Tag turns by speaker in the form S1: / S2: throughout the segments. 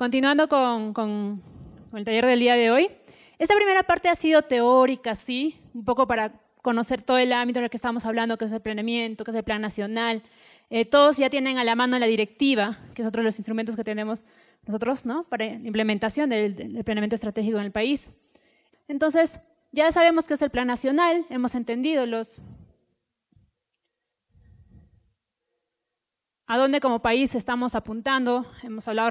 S1: Continuando con, el taller del día de hoy, esta primera parte ha sido teórica, sí, un poco para conocer todo el ámbito en el que estamos hablando, que es el planeamiento, que es el plan nacional. Eh, todos ya tienen a la mano la directiva, que es otro de los instrumentos que tenemos nosotros, ¿no? Para implementación del, planeamiento estratégico en el país. Entonces, ya sabemos qué es el plan nacional, hemos entendido los a dónde como país estamos apuntando. Hemos hablado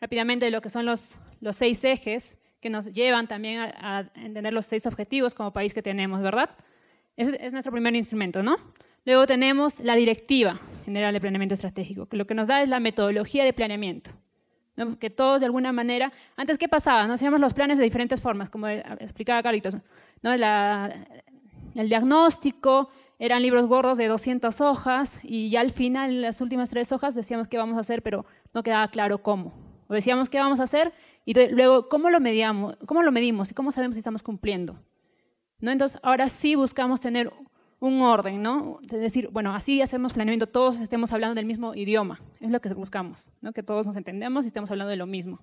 S1: rápidamente lo que son los, seis ejes que nos llevan también a, entender los seis objetivos como país que tenemos, ¿verdad? Ese es nuestro primer instrumento, ¿no? Luego tenemos la Directiva General de Planeamiento Estratégico, que lo que nos da es la metodología de planeamiento. Que todos de alguna manera, antes qué pasaba, ¿no? Hacíamos los planes de diferentes formas, como explicaba Carlitos, el diagnóstico, eran libros gordos de 200 hojas y ya al final, en las últimas tres hojas, decíamos qué vamos a hacer, pero no quedaba claro cómo. Decíamos qué vamos a hacer y luego cómo lo, cómo lo medimos y cómo sabemos si estamos cumpliendo. ¿No? Entonces, ahora sí buscamos tener un orden, ¿no? Es decir, bueno, así hacemos planeamiento, todos estemos hablando del mismo idioma, es lo que buscamos, ¿no? Que todos nos entendamos y estemos hablando de lo mismo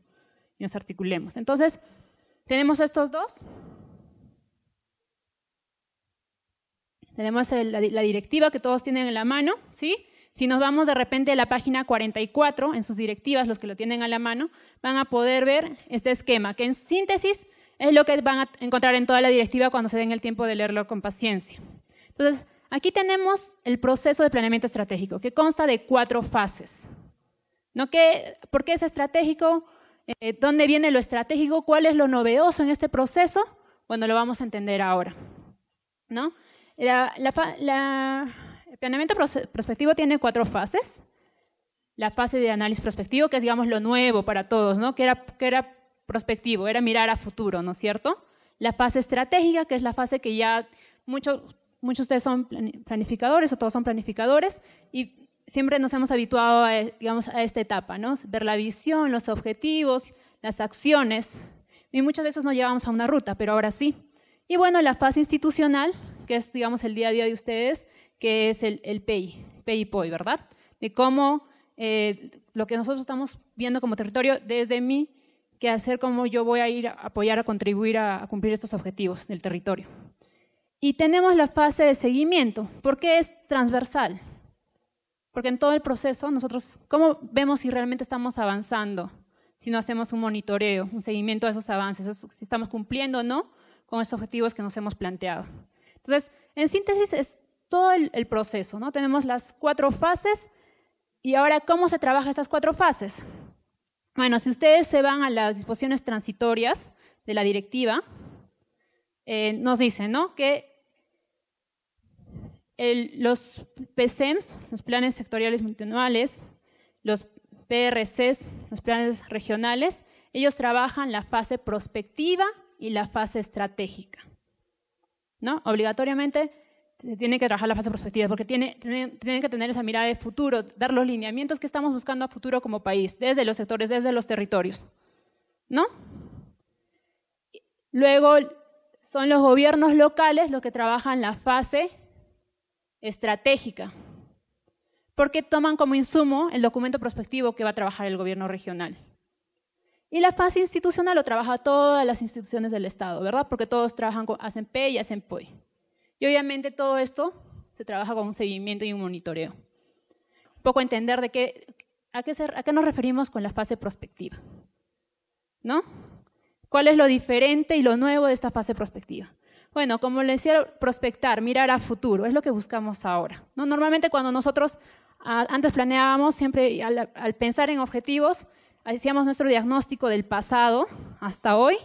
S1: y nos articulemos. Entonces, tenemos estos dos. Tenemos la, la, directiva que todos tienen en la mano, ¿sí? Si nos vamos de repente a la página 44, en sus directivas, los que lo tienen a la mano, van a poder ver este esquema, que en síntesis es lo que van a encontrar en toda la directiva cuando se den el tiempo de leerlo con paciencia. Entonces, aquí tenemos el proceso de planeamiento estratégico, que consta de cuatro fases. ¿No? ¿Por qué es estratégico? Eh, ¿Dónde viene lo estratégico? ¿Cuál es lo novedoso en este proceso? Bueno, lo vamos a entender ahora. ¿no? la, planeamiento prospectivo tiene cuatro fases. La fase de análisis prospectivo, que es, digamos, lo nuevo para todos, ¿no? Que era, que era prospectivo, era mirar a futuro, ¿no es cierto? La fase estratégica, que es la fase que ya muchos muchos de ustedes son planificadores o todos son planificadores y siempre nos hemos habituado, a, digamos, a esta etapa, ¿no? Ver la visión, los objetivos, las acciones y muchas veces nos llevamos a una ruta, pero ahora sí. Y bueno, la fase institucional, que es, digamos, el día a día de ustedes, que es el, el PEI, PEI POI, ¿verdad? De cómo eh, lo que nosotros estamos viendo como territorio, desde mí, qué hacer, cómo yo voy a ir a apoyar, a contribuir a, cumplir estos objetivos del territorio. Y tenemos la fase de seguimiento, porque es transversal. Porque en todo el proceso nosotros, ¿cómo vemos si realmente estamos avanzando? Si no hacemos un monitoreo, un seguimiento de esos avances, si estamos cumpliendo o no con esos objetivos que nos hemos planteado. Entonces, en síntesis, es todo el, proceso, ¿no? Tenemos las cuatro fases y ahora, ¿cómo se trabaja estas cuatro fases? Bueno, si ustedes se van a las disposiciones transitorias de la directiva, eh, nos dicen ¿no? que los PSEMs, los planes sectoriales multianuales, los PRCs, los planes regionales, ellos trabajan la fase prospectiva y la fase estratégica. ¿no? Obligatoriamente se tiene que trabajar la fase prospectiva, porque tiene, tienen que tener esa mirada de futuro, dar los lineamientos que estamos buscando a futuro como país, desde los sectores, desde los territorios. ¿No? Luego son los gobiernos locales los que trabajan la fase estratégica, porque toman como insumo el documento prospectivo que va a trabajar el gobierno regional. Y la fase institucional lo trabaja todas las instituciones del Estado, ¿verdad? Porque todos trabajan, hacen P y hacen POI. Y obviamente todo esto se trabaja con un seguimiento y un monitoreo. Un poco entender de qué, a qué, a qué nos referimos con la fase prospectiva. ¿No? ¿Cuál es lo diferente y lo nuevo de esta fase prospectiva? Bueno, como le decía, prospectar, mirar a futuro, es lo que buscamos ahora. ¿no? Normalmente cuando nosotros antes planeábamos, siempre al, pensar en objetivos, hacíamos nuestro diagnóstico del pasado hasta hoy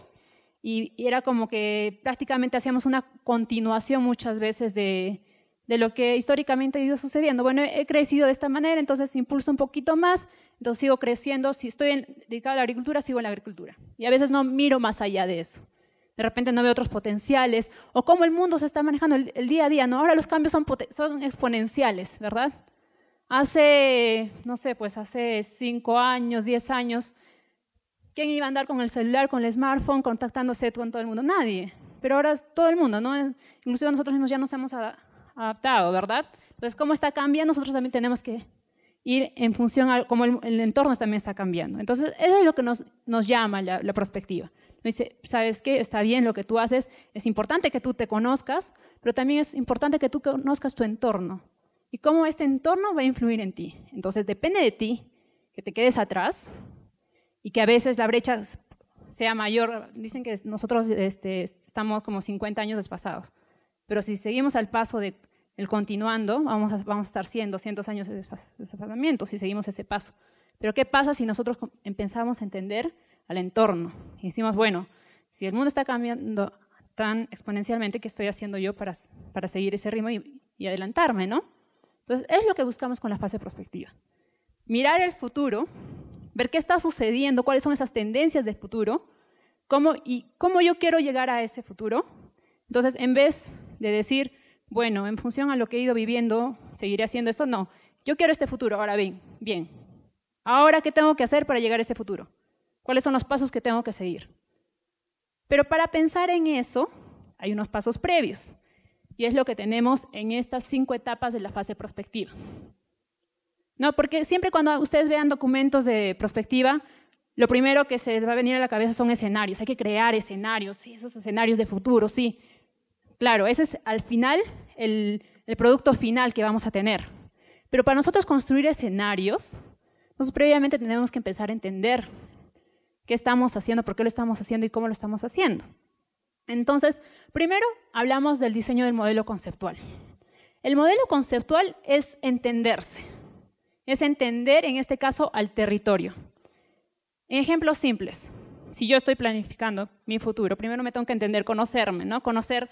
S1: y, era como que prácticamente hacíamos una continuación muchas veces de, de lo que históricamente ha ido sucediendo. Bueno, he crecido de esta manera, entonces impulso un poquito más, entonces sigo creciendo. Si estoy dedicado a la agricultura, sigo en la agricultura. Y a veces no miro más allá de eso. De repente no veo otros potenciales o cómo el mundo se está manejando el, día a día. No, ahora los cambios son, son exponenciales, ¿verdad? Hace, no sé, pues hace cinco años, diez años, ¿Quién iba a andar con el celular, con el smartphone, contactándose con todo el mundo? Nadie. Pero ahora es todo el mundo, ¿no? Inclusive nosotros mismos ya nos hemos adaptado, ¿verdad? Entonces, ¿cómo está cambiando? Nosotros también tenemos que ir en función a cómo el, entorno también está cambiando. Entonces, eso es lo que nos, llama la, la perspectiva. Nos dice, ¿sabes qué? Está bien lo que tú haces, es importante que tú te conozcas, pero también es importante que tú conozcas tu entorno y cómo este entorno va a influir en ti. Entonces, depende de ti que te quedes atrás y que a veces la brecha sea mayor. Dicen que nosotros este, estamos como 50 años despasados, pero si seguimos al paso de el continuando, vamos a, vamos a estar 100, 200 años de desfasamiento si seguimos ese paso. Pero ¿qué pasa si nosotros empezamos a entender al entorno? Y decimos, bueno, si el mundo está cambiando tan exponencialmente, ¿qué estoy haciendo yo para, para seguir ese ritmo y, adelantarme, no? Entonces, es lo que buscamos con la fase prospectiva. Mirar el futuro ver qué está sucediendo, cuáles son esas tendencias de futuro, cómo, y cómo yo quiero llegar a ese futuro. Entonces, en vez de decir, bueno, en función a lo que he ido viviendo, seguiré haciendo esto, no, yo quiero este futuro, ahora bien, bien. Ahora, ¿qué tengo que hacer para llegar a ese futuro? ¿Cuáles son los pasos que tengo que seguir? Pero para pensar en eso, hay unos pasos previos, y es lo que tenemos en estas cinco etapas de la fase prospectiva. No, porque siempre cuando ustedes vean documentos de prospectiva, lo primero que se les va a venir a la cabeza son escenarios. Hay que crear escenarios, esos escenarios de futuro, sí. Claro, ese es al final el, el producto final que vamos a tener. Pero para nosotros construir escenarios, nosotros previamente tenemos que empezar a entender qué estamos haciendo, por qué lo estamos haciendo y cómo lo estamos haciendo. Entonces, primero hablamos del diseño del modelo conceptual. El modelo conceptual es entenderse es entender, en este caso, al territorio. En Ejemplos simples. Si yo estoy planificando mi futuro, primero me tengo que entender, conocerme, ¿no? Conocer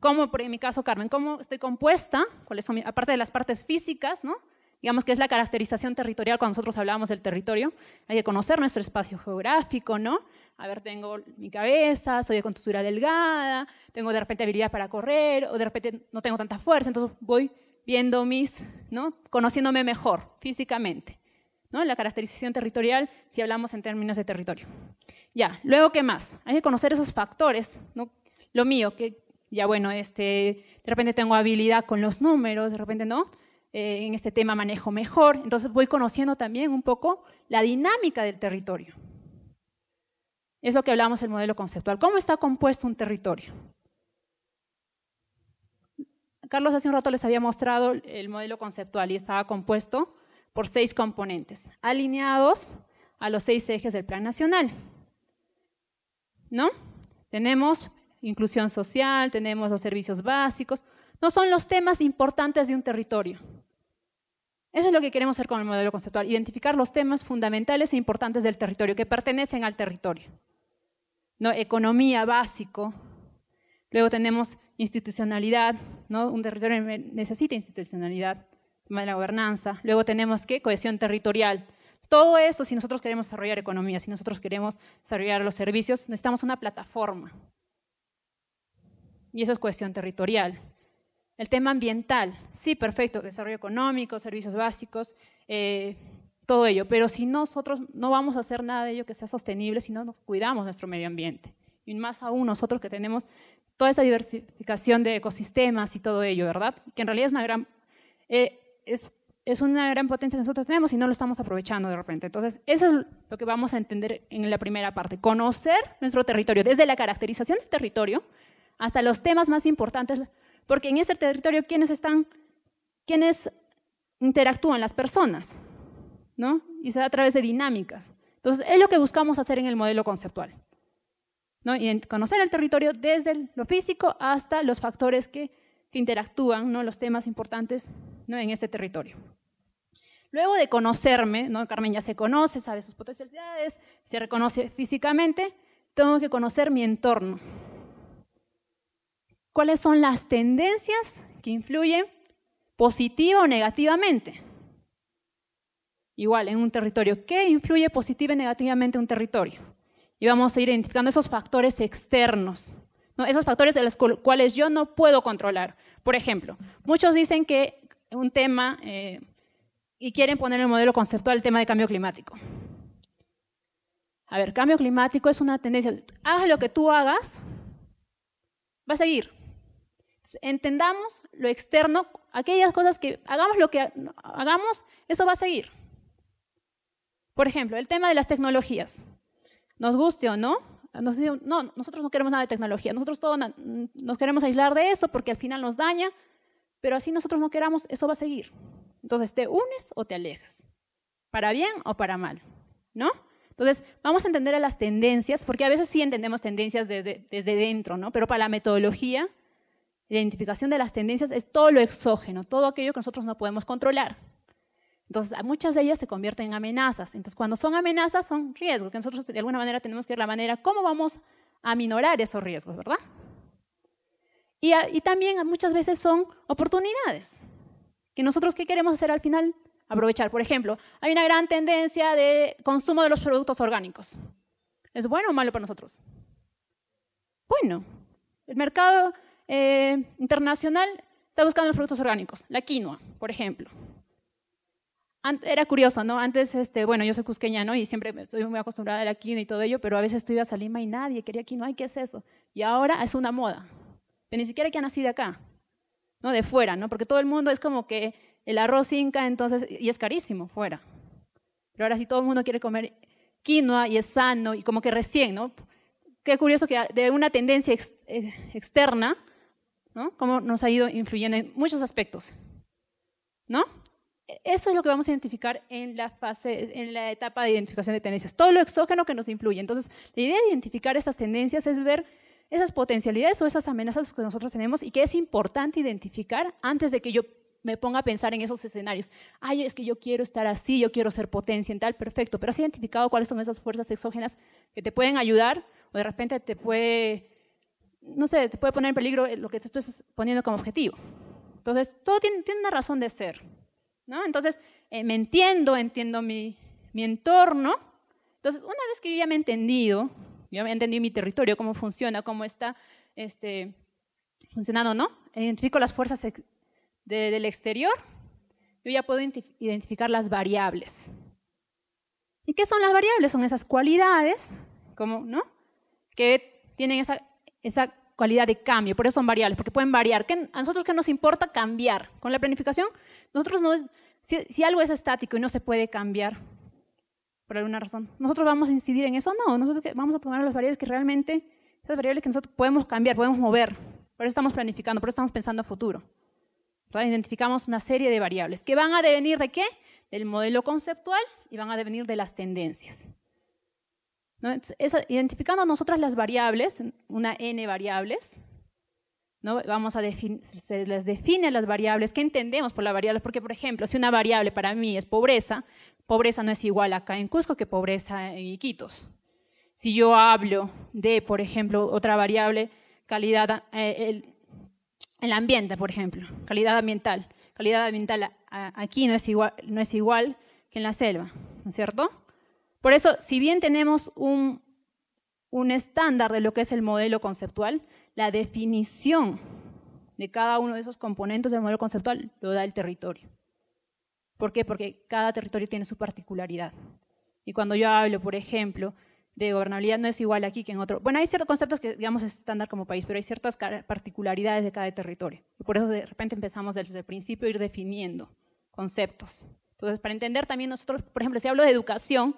S1: cómo, en mi caso, Carmen, cómo estoy compuesta, cuáles son, aparte de las partes físicas, ¿no? Digamos que es la caracterización territorial cuando nosotros hablábamos del territorio. Hay que conocer nuestro espacio geográfico, ¿no? a ver, tengo mi cabeza, soy de costura delgada, tengo de repente habilidad para correr, o de repente no tengo tanta fuerza, entonces voy viendo mis, ¿no? conociéndome mejor físicamente. ¿no? La caracterización territorial, si hablamos en términos de territorio. Ya, luego, ¿qué más? Hay que conocer esos factores, ¿no? Lo mío, que ya bueno, este, de repente tengo habilidad con los números, de repente no, eh, en este tema manejo mejor, entonces voy conociendo también un poco la dinámica del territorio. Es lo que hablamos el modelo conceptual. ¿Cómo está compuesto un territorio? Carlos hace un rato les había mostrado el modelo conceptual y estaba compuesto por seis componentes, alineados a los seis ejes del Plan Nacional. ¿No? Tenemos inclusión social, tenemos los servicios básicos, no son los temas importantes de un territorio. Eso es lo que queremos hacer con el modelo conceptual, identificar los temas fundamentales e importantes del territorio, que pertenecen al territorio. ¿No? Economía básico, luego tenemos institucionalidad, ¿no? Un territorio necesita institucionalidad, la gobernanza. Luego tenemos que cohesión territorial. Todo esto, si nosotros queremos desarrollar economía, si nosotros queremos desarrollar los servicios, necesitamos una plataforma. Y eso es cohesión territorial. El tema ambiental, sí, perfecto, desarrollo económico, servicios básicos, eh, todo ello, pero si nosotros no vamos a hacer nada de ello que sea sostenible si no cuidamos nuestro medio ambiente y más aún nosotros que tenemos toda esa diversificación de ecosistemas y todo ello, ¿verdad? Que en realidad es una gran, eh, es, es, una gran potencia que nosotros tenemos y no lo estamos aprovechando de repente. Entonces, eso es lo que vamos a entender en la primera parte, conocer nuestro territorio, desde la caracterización del territorio hasta los temas más importantes, porque en este territorio, ¿quiénes están? ¿Quiénes interactúan las personas? ¿No? Y se da a través de dinámicas. Entonces, es lo que buscamos hacer en el modelo conceptual. Y conocer el territorio desde lo físico hasta los factores que, interactúan, Los temas importantes, ¿no? En este territorio. Luego de conocerme, Carmen ya se conoce, sabe sus potencialidades, se reconoce físicamente, tengo que conocer mi entorno. ¿Cuáles son las tendencias que influyen positiva o negativamente? Igual, en un territorio. ¿Qué influye positiva y negativamente en un territorio? y vamos a ir identificando esos factores externos, esos factores de los cuales yo no puedo controlar. Por ejemplo, muchos dicen que un tema, eh, y quieren poner en el modelo conceptual el tema de cambio climático. A ver, cambio climático es una tendencia. Hagas lo que tú hagas, va a seguir. Entendamos lo externo, aquellas cosas que hagamos lo que hagamos, eso va a seguir. Por ejemplo, el tema de las tecnologías nos guste o no. no, nosotros no queremos nada de tecnología, nosotros todo nos queremos aislar de eso porque al final nos daña, pero así nosotros no queramos, eso va a seguir. Entonces, te unes o te alejas, para bien o para mal, ¿no? Entonces, vamos a entender a las tendencias, porque a veces sí entendemos tendencias desde, dentro, ¿no? Pero para la metodología, la identificación de las tendencias es todo lo exógeno, todo aquello que nosotros no podemos controlar. Entonces, muchas de ellas se convierten en amenazas. Entonces, cuando son amenazas, son riesgos, que nosotros de alguna manera tenemos que ver la manera cómo vamos a minorar esos riesgos, ¿verdad? Y, también muchas veces son oportunidades, que nosotros qué queremos hacer al final, aprovechar. Por ejemplo, hay una gran tendencia de consumo de los productos orgánicos. ¿Es bueno o malo para nosotros? Bueno, el mercado eh, internacional está buscando los productos orgánicos, la quinoa, por ejemplo era curioso, ¿no? Antes, este, bueno, yo soy cusqueña, ¿no? Y siempre estoy muy acostumbrada a la quinoa y todo ello, pero a veces tú ibas a Salima y nadie quería quinoa, hay qué es eso? Y ahora es una moda. Ni siquiera que han nacido acá, ¿no? De fuera, ¿no? Porque todo el mundo es como que el arroz inca, entonces, y es carísimo fuera. Pero ahora sí todo el mundo quiere comer quinoa y es sano y como que recién, ¿no? Qué curioso que de una tendencia eh, externa, ¿no? Cómo nos ha ido influyendo en muchos aspectos, ¿no? Eso es lo que vamos a identificar en la fase, en la etapa de identificación de tendencias, todo lo exógeno que nos influye. Entonces, la idea de identificar estas tendencias es ver esas potencialidades o esas amenazas que nosotros tenemos y que es importante identificar antes de que yo me ponga a pensar en esos escenarios. Ay, es que yo quiero estar así, yo quiero ser potencia tal, perfecto, pero has identificado cuáles son esas fuerzas exógenas que te pueden ayudar o de repente te puede, no sé, te puede poner en peligro lo que te estás poniendo como objetivo. Entonces, todo tiene una razón de ser. Entonces, eh, me entiendo, entiendo mi, entorno. Entonces, una vez que yo ya me he entendido, yo me he entendido mi territorio, cómo funciona, cómo está este, funcionando, ¿no? Identifico las fuerzas del exterior, yo ya puedo identificar las variables. ¿Y qué son las variables? Son esas cualidades, ¿no? Que tienen esa, esa cualidad de cambio, por eso son variables, porque pueden variar. ¿Qué, ¿A nosotros qué nos importa cambiar? Con la planificación, nosotros no, si, algo es estático y no se puede cambiar por alguna razón, ¿nosotros vamos a incidir en eso? No, nosotros vamos a tomar las variables que realmente, esas variables que nosotros podemos cambiar, podemos mover, por eso estamos planificando, por eso estamos pensando a futuro. ¿verdad? Identificamos una serie de variables que van a devenir de qué? Del modelo conceptual y van a devenir de las tendencias. ¿no? Es identificando nosotras las variables, una n variables, Vamos a se les define las variables, ¿qué entendemos por las variables, Porque, por ejemplo, si una variable para mí es pobreza, pobreza no es igual acá en Cusco que pobreza en Iquitos. Si yo hablo de, por ejemplo, otra variable, calidad, eh, el, ambiente, por ejemplo, calidad ambiental. Calidad ambiental aquí no es, igual, no es igual que en la selva, ¿no es cierto? Por eso, si bien tenemos un, estándar de lo que es el modelo conceptual, la definición de cada uno de esos componentes del modelo conceptual lo da el territorio. ¿Por qué? Porque cada territorio tiene su particularidad. Y cuando yo hablo, por ejemplo, de gobernabilidad no es igual aquí que en otro. Bueno, hay ciertos conceptos que, digamos, es estándar como país, pero hay ciertas particularidades de cada territorio. Y por eso de repente empezamos desde el principio a ir definiendo conceptos. Entonces, para entender también nosotros, por ejemplo, si hablo de educación,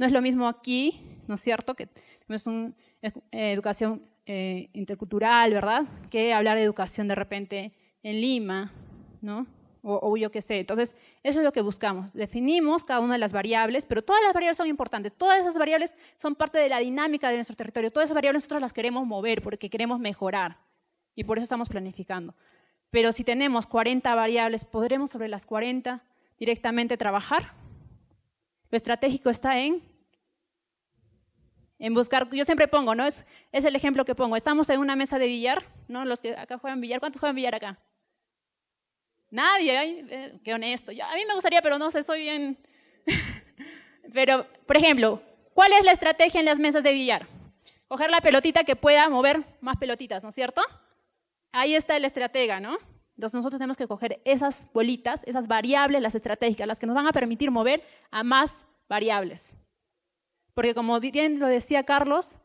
S1: no es lo mismo aquí, ¿no es cierto?, que es una eh, educación eh, intercultural, ¿verdad?, que hablar de educación de repente en Lima, ¿no? O, o, yo qué sé. Entonces, eso es lo que buscamos. Definimos cada una de las variables, pero todas las variables son importantes. Todas esas variables son parte de la dinámica de nuestro territorio. Todas esas variables nosotros las queremos mover porque queremos mejorar. Y por eso estamos planificando. Pero si tenemos 40 variables, ¿podremos sobre las 40 directamente trabajar? Lo estratégico está en, en buscar, yo siempre pongo, ¿no? Es, es el ejemplo que pongo. Estamos en una mesa de billar, ¿no? Los que acá juegan billar, ¿cuántos juegan billar acá? Nadie, eh, qué honesto. a mí me gustaría, pero no sé, soy bien... pero, por ejemplo, ¿cuál es la estrategia en las mesas de billar? Coger la pelotita que pueda mover más pelotitas, ¿no es cierto? Ahí está el estratega, ¿no? Entonces nosotros tenemos que coger esas bolitas, esas variables, las estratégicas, las que nos van a permitir mover a más variables. Porque como bien lo decía Carlos,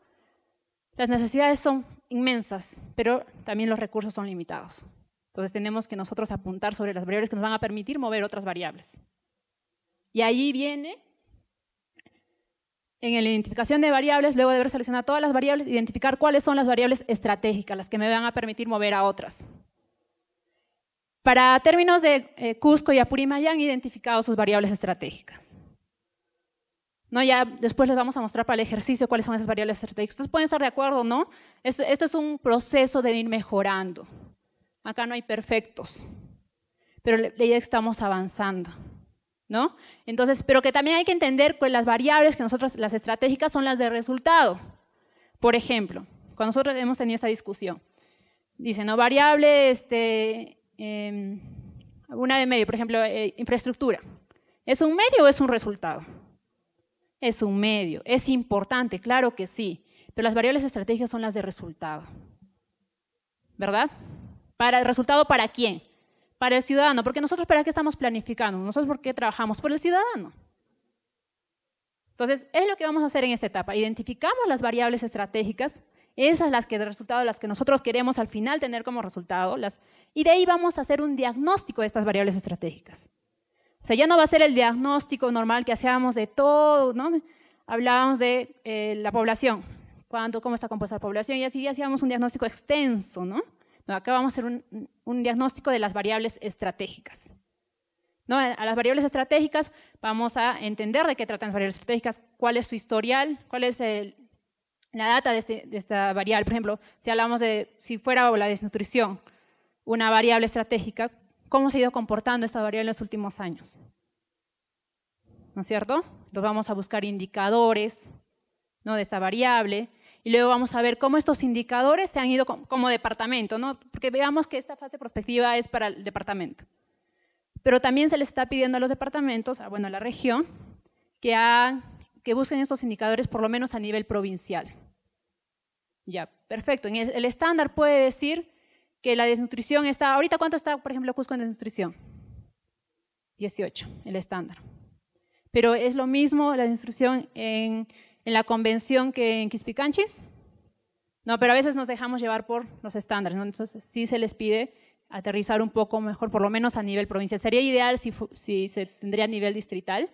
S1: las necesidades son inmensas, pero también los recursos son limitados. Entonces tenemos que nosotros apuntar sobre las variables que nos van a permitir mover otras variables. Y ahí viene, en la identificación de variables, luego de haber seleccionado todas las variables, identificar cuáles son las variables estratégicas, las que me van a permitir mover a otras. Para términos de eh, Cusco y Apurímac han identificado sus variables estratégicas. ¿No? Ya después les vamos a mostrar para el ejercicio cuáles son esas variables estratégicas. Ustedes pueden estar de acuerdo, ¿no? Esto, es un proceso de ir mejorando. Acá no hay perfectos, pero ya estamos avanzando. ¿No? Entonces, pero que también hay que entender que las variables que nosotros, las estratégicas, son las de resultado. Por ejemplo, cuando nosotros hemos tenido esa discusión, dice, ¿no? Variable este, Em, una de medio, por ejemplo, eh, infraestructura. ¿Es un medio o es un resultado? Es un medio, es importante, claro que sí, pero las variables estratégicas son las de resultado. ¿Verdad? ¿Para el resultado para quién? Para el ciudadano, porque nosotros para qué estamos planificando, nosotros por qué trabajamos por el ciudadano. Entonces, es lo que vamos a hacer en esta etapa. Identificamos las variables estratégicas, esas las que de resultado, las que nosotros queremos al final tener como resultado. Las, y de ahí vamos a hacer un diagnóstico de estas variables estratégicas. O sea, ya no va a ser el diagnóstico normal que hacíamos de todo, ¿no? Hablábamos de eh, la población, cuánto, cómo está compuesta la población, y así ya hacíamos un diagnóstico extenso, ¿no? acá vamos a hacer un, diagnóstico de las variables estratégicas. ¿No? A las variables estratégicas vamos a entender de qué tratan las variables estratégicas, cuál es su historial, cuál es el, la data este, de, esta variable. Por ejemplo, si hablamos de, si fuera la desnutrición, una variable estratégica, ¿cómo se ha ido comportando esta variable en los últimos años? ¿No es cierto? Entonces vamos a buscar indicadores ¿no? de esta variable y luego vamos a ver cómo estos indicadores se han ido como, departamento, ¿no? porque veamos que esta fase prospectiva es para el departamento. Pero también se les está pidiendo a los departamentos, ah, bueno, a la región, que, que busquen estos indicadores por lo menos a nivel provincial. Ya, perfecto. En el, estándar puede decir que la desnutrición está, ahorita cuánto está, por ejemplo, Cusco en desnutrición? 18, el estándar. Pero es lo mismo la desnutrición en, la convención que en Quispicanchis. No, pero a veces nos dejamos llevar por los estándares, Entonces sí se les pide aterrizar un poco mejor, por lo menos a nivel provincial. Sería ideal si, si se tendría a nivel distrital,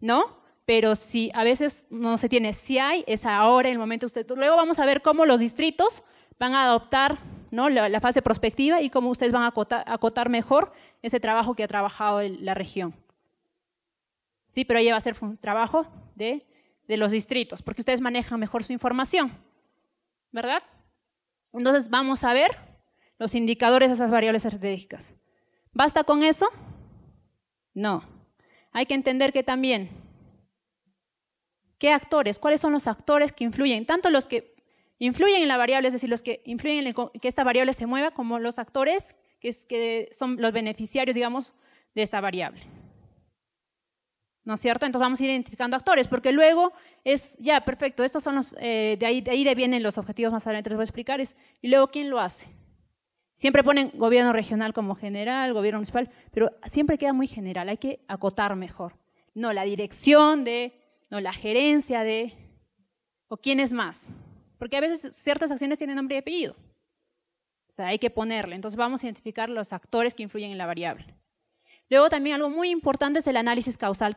S1: ¿no? pero si a veces no se tiene, si hay, es ahora el momento usted. Luego vamos a ver cómo los distritos van a adoptar la, fase prospectiva y cómo ustedes van a acotar, mejor ese trabajo que ha trabajado la región. Sí, pero ahí va a ser un trabajo de, de los distritos, porque ustedes manejan mejor su información, ¿verdad? Entonces vamos a ver los indicadores de esas variables estratégicas. ¿Basta con eso? No. Hay que entender que también ¿Qué actores? ¿Cuáles son los actores que influyen? Tanto los que influyen en la variable, es decir, los que influyen en que esta variable se mueva, como los actores que, son los beneficiarios, digamos, de esta variable. ¿No es cierto? Entonces vamos a ir identificando actores, porque luego es, ya, perfecto, estos son los, eh, de, ahí, de vienen los objetivos más adelante, les voy a explicar, y luego, ¿quién lo hace? Siempre ponen gobierno regional como general, gobierno municipal, pero siempre queda muy general, hay que acotar mejor. No, la dirección de no la gerencia de, o quién es más. Porque a veces ciertas acciones tienen nombre y apellido. O sea, hay que ponerle. Entonces vamos a identificar los actores que influyen en la variable. Luego también algo muy importante es el análisis causal.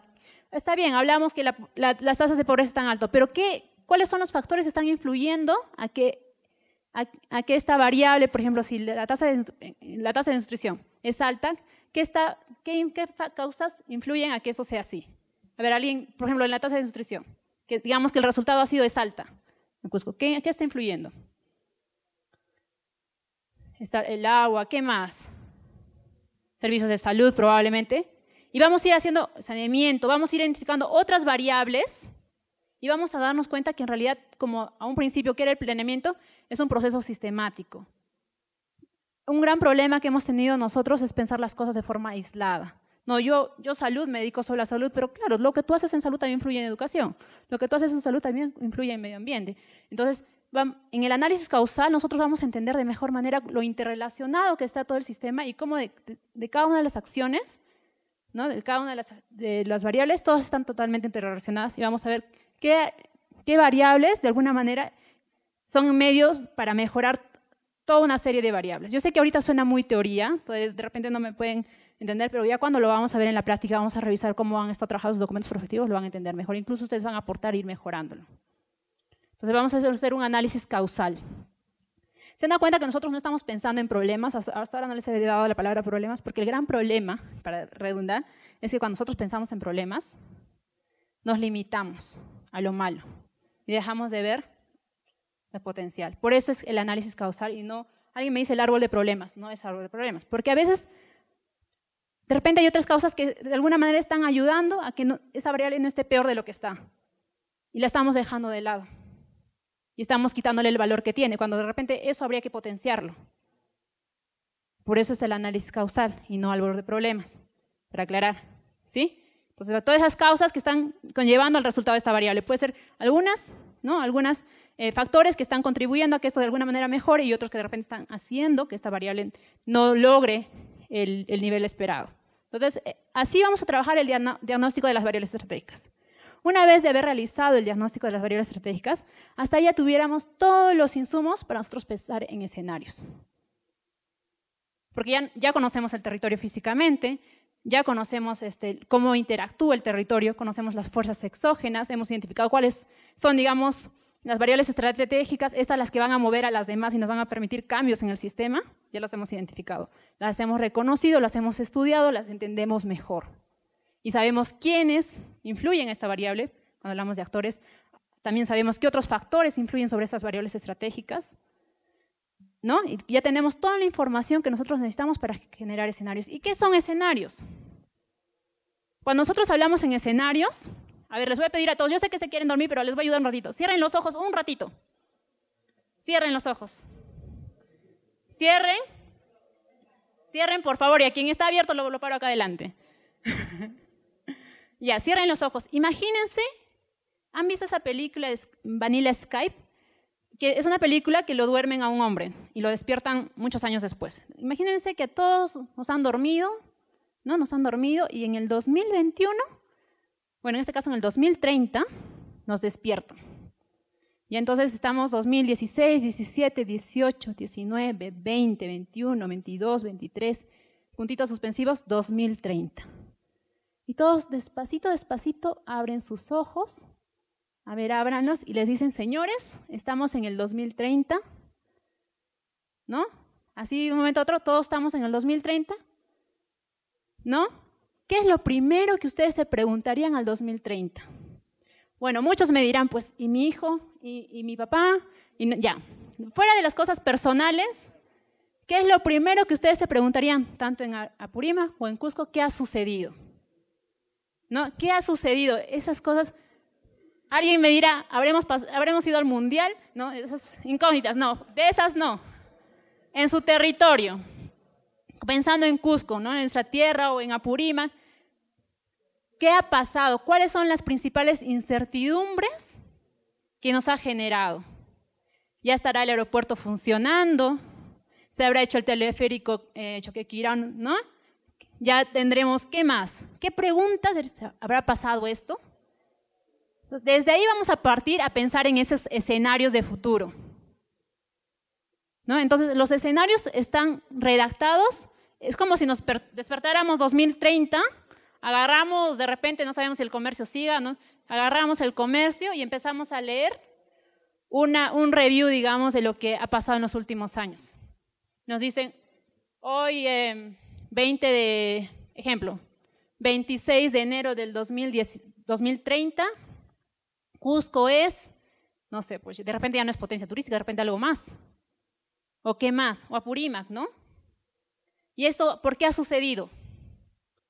S1: Está bien, hablamos que las tasas de pobreza están altas, pero ¿qué, ¿cuáles son los factores que están influyendo a que, esta variable, por ejemplo, si la tasa de, eh, la nutrición es alta, ¿qué, qué causas influyen a que eso sea así? A ver, alguien, por ejemplo, en la tasa de nutrición, que digamos que el resultado ha sido es alta ¿qué, está influyendo? Está el agua, ¿qué más? Servicios de salud probablemente. Y vamos a ir haciendo saneamiento, vamos a ir identificando otras variables y vamos a darnos cuenta que en realidad, como a un principio que era el planeamiento, es un proceso sistemático. Un gran problema que hemos tenido nosotros es pensar las cosas de forma aislada. No, yo, yo salud, me dedico sobre la salud, pero claro, lo que tú haces en salud también influye en educación, lo que tú haces en salud también influye en medio ambiente. Entonces, en el análisis causal nosotros vamos a entender de mejor manera lo interrelacionado que está todo el sistema y cómo de, cada una de las acciones, ¿no? de cada una de las, variables, todas están totalmente interrelacionadas y vamos a ver qué, qué variables, de alguna manera, son medios para mejorar toda una serie de variables. Yo sé que ahorita suena muy teoría, pues, de repente no me pueden entender, pero ya cuando lo vamos a ver en la práctica, vamos a revisar cómo han estado trabajados los documentos prospectivos, lo van a entender mejor. Incluso ustedes van a aportar e ir mejorándolo. Entonces vamos a hacer un análisis causal. Se dan cuenta que nosotros no estamos pensando en problemas, hasta ahora no les he dado la palabra problemas, porque el gran problema, para redundar, es que cuando nosotros pensamos en problemas, nos limitamos a lo malo y dejamos de ver el potencial. Por eso es el análisis causal y no, alguien me dice el árbol de problemas, no es árbol de problemas, porque a veces de repente hay otras causas que de alguna manera están ayudando a que no, esa variable no esté peor de lo que está. Y la estamos dejando de lado. Y estamos quitándole el valor que tiene, cuando de repente eso habría que potenciarlo. Por eso es el análisis causal y no valor de problemas, para aclarar. ¿Sí? Entonces, todas esas causas que están conllevando al resultado de esta variable. Puede ser algunas, ¿no? Algunas eh, factores que están contribuyendo a que esto de alguna manera mejore y otros que de repente están haciendo que esta variable no logre el nivel esperado. Entonces, eh, así vamos a trabajar el diagnóstico de las variables estratégicas. Una vez de haber realizado el diagnóstico de las variables estratégicas, hasta ya tuviéramos todos los insumos para nosotros pensar en escenarios. Porque ya, conocemos el territorio físicamente, ya conocemos este, cómo interactúa el territorio, conocemos las fuerzas exógenas, hemos identificado cuáles son, digamos, las variables estratégicas, estas las que van a mover a las demás y nos van a permitir cambios en el sistema, ya las hemos identificado. Las hemos reconocido, las hemos estudiado, las entendemos mejor. Y sabemos quiénes influyen en esta variable, cuando hablamos de actores. También sabemos qué otros factores influyen sobre esas variables estratégicas. ¿no? Y ya tenemos toda la información que nosotros necesitamos para generar escenarios. ¿Y qué son escenarios? Cuando nosotros hablamos en escenarios, a ver, les voy a pedir a todos, yo sé que se quieren dormir, pero les voy a ayudar un ratito. Cierren los ojos un ratito. Cierren los ojos. Cierren. Cierren, por favor, y a quien está abierto lo, paro acá adelante. ya, cierren los ojos. Imagínense, ¿han visto esa película Vanilla Skype? Que es una película que lo duermen a un hombre y lo despiertan muchos años después. Imagínense que todos nos han dormido, ¿no? Nos han dormido y en el 2021 bueno, en este caso en el 2030, nos despierta. Y entonces estamos 2016, 17, 18, 19, 20, 21, 22, 23, puntitos suspensivos, 2030. Y todos despacito, despacito abren sus ojos. A ver, ábranlos y les dicen, señores, estamos en el 2030. ¿No? Así un momento otro, todos estamos en el 2030. ¿No? ¿qué es lo primero que ustedes se preguntarían al 2030? Bueno, muchos me dirán, pues, ¿y mi hijo? ¿Y, mi papá? Y ya, fuera de las cosas personales, ¿qué es lo primero que ustedes se preguntarían, tanto en Apurima o en Cusco, qué ha sucedido? ¿No? ¿Qué ha sucedido? Esas cosas, alguien me dirá, ¿habremos, habremos ido al mundial? No, esas incógnitas, no, de esas no. En su territorio, pensando en Cusco, ¿no? En nuestra tierra o en Apurima, ¿Qué ha pasado? ¿Cuáles son las principales incertidumbres que nos ha generado? ¿Ya estará el aeropuerto funcionando? ¿Se habrá hecho el teleférico eh, ¿No? Ya tendremos, ¿qué más? ¿Qué preguntas habrá pasado esto? Entonces, desde ahí vamos a partir a pensar en esos escenarios de futuro. ¿No? Entonces, los escenarios están redactados, es como si nos despertáramos 2030 Agarramos, de repente no sabemos si el comercio siga, ¿no? agarramos el comercio y empezamos a leer una, un review, digamos, de lo que ha pasado en los últimos años. Nos dicen, hoy 20 em, de, ejemplo, 26 de enero del 2030, Cusco es, no sé, pues de repente ya no es potencia turística, de repente algo más. ¿O qué más? O Apurímac, ¿no? ¿Y eso por qué ha sucedido?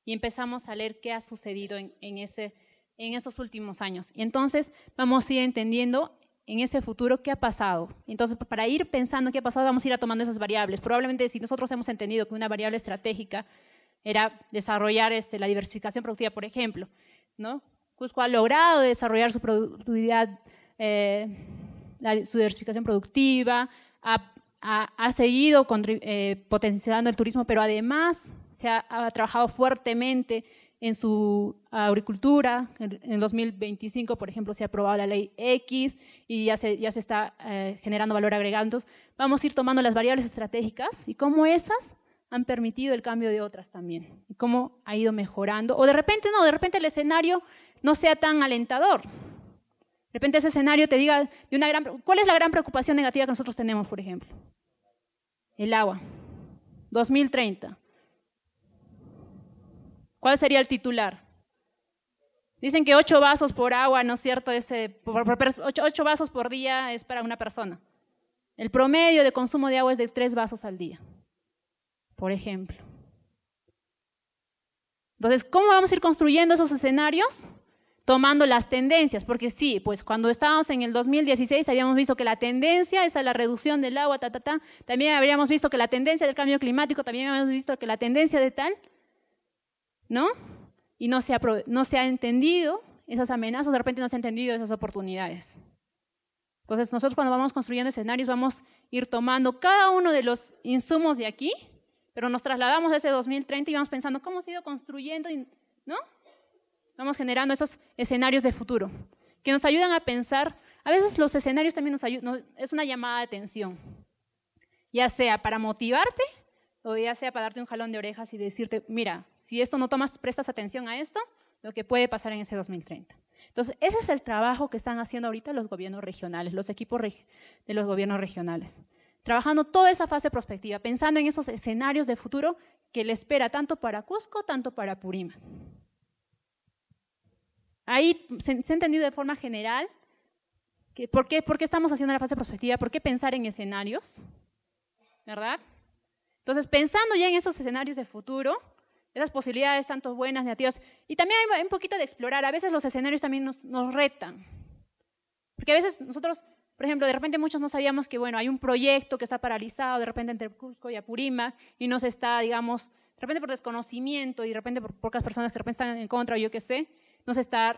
S1: y empezamos a leer qué ha sucedido en, en, ese, en esos últimos años. Y entonces vamos a ir entendiendo en ese futuro qué ha pasado. Entonces, para ir pensando qué ha pasado, vamos a ir a tomando esas variables. Probablemente si nosotros hemos entendido que una variable estratégica era desarrollar este, la diversificación productiva, por ejemplo, ¿no? Cusco ha logrado desarrollar su productividad, su eh, diversificación productiva, ha ha, seguido eh, potenciando el turismo, pero además se ha, trabajado fuertemente en su agricultura. En, 2025, por ejemplo, se ha aprobado la ley X y ya se, ya se está eh, generando valor agregando. vamos a ir tomando las variables estratégicas y cómo esas han permitido el cambio de otras también y cómo ha ido mejorando. O de repente no, de repente el escenario no sea tan alentador. De repente ese escenario te diga de una gran... ¿Cuál es la gran preocupación negativa que nosotros tenemos, por ejemplo? El agua. 2030. ¿Cuál sería el titular? Dicen que ocho vasos por agua, ¿no es cierto? Ese, ocho, vasos por día es para una persona. El promedio de consumo de agua es de tres vasos al día, por ejemplo. Entonces, ¿cómo vamos a ir construyendo esos escenarios tomando las tendencias, porque sí, pues cuando estábamos en el 2016 habíamos visto que la tendencia es a la reducción del agua, ta, también habríamos visto que la tendencia del cambio climático, también habíamos visto que la tendencia de tal, ¿no? Y no se ha, no se ha entendido esas amenazas, de repente no se ha entendido esas oportunidades. Entonces nosotros cuando vamos construyendo escenarios vamos a ir tomando cada uno de los insumos de aquí, pero nos trasladamos a ese 2030 y vamos pensando cómo se ha ido construyendo, ¿no? Vamos generando esos escenarios de futuro que nos ayudan a pensar. A veces los escenarios también nos ayudan, es una llamada de atención, ya sea para motivarte o ya sea para darte un jalón de orejas y decirte, mira, si esto no tomas, prestas atención a esto, lo que puede pasar en ese 2030. Entonces, ese es el trabajo que están haciendo ahorita los gobiernos regionales, los equipos de los gobiernos regionales, trabajando toda esa fase prospectiva, pensando en esos escenarios de futuro que le espera tanto para Cusco, tanto para Purima. Ahí se, ha entendido de forma general que, ¿por, qué, estamos haciendo la fase prospectiva, por qué pensar en escenarios, ¿verdad? Entonces, pensando ya en esos escenarios de futuro, esas posibilidades tanto buenas, negativas, y también hay un poquito de explorar, a veces los escenarios también nos, retan, porque a veces nosotros, por ejemplo, de repente muchos no sabíamos que, bueno, hay un proyecto que está paralizado de repente entre Cusco y Apurímac y nos está, digamos, de repente por desconocimiento y de repente por pocas personas que de están en contra o yo qué sé, nos está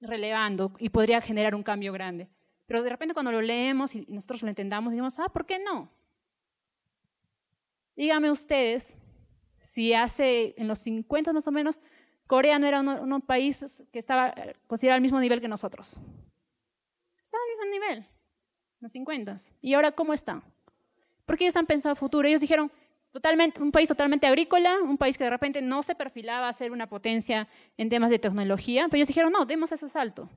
S1: relevando y podría generar un cambio grande. Pero de repente cuando lo leemos y nosotros lo entendamos, digamos, ah, ¿por qué no? Díganme ustedes si hace, en los 50 más o menos, Corea no era un país que estaba considerado al mismo nivel que nosotros. Estaba al mismo nivel, en los 50. ¿Y ahora cómo está? Porque ellos han pensado futuro. Ellos dijeron, totalmente, un país totalmente agrícola, un país que de repente no se perfilaba a ser una potencia en temas de tecnología, pero ellos dijeron, no, demos ese salto.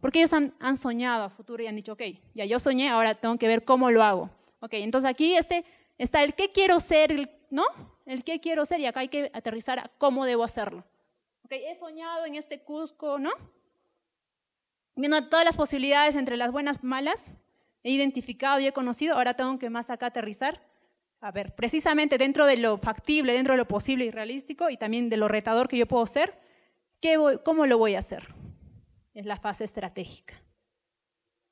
S1: Porque ellos han, soñado a futuro y han dicho, ok, ya yo soñé, ahora tengo que ver cómo lo hago. Ok, entonces aquí este, está el qué quiero ser, ¿no? El qué quiero ser y acá hay que aterrizar a cómo debo hacerlo. Ok, he soñado en este Cusco, ¿no? Viendo todas las posibilidades entre las buenas y malas, he identificado y he conocido, ahora tengo que más acá aterrizar a ver, precisamente dentro de lo factible, dentro de lo posible y realístico, y también de lo retador que yo puedo ser, ¿qué voy, ¿cómo lo voy a hacer? Es la fase estratégica.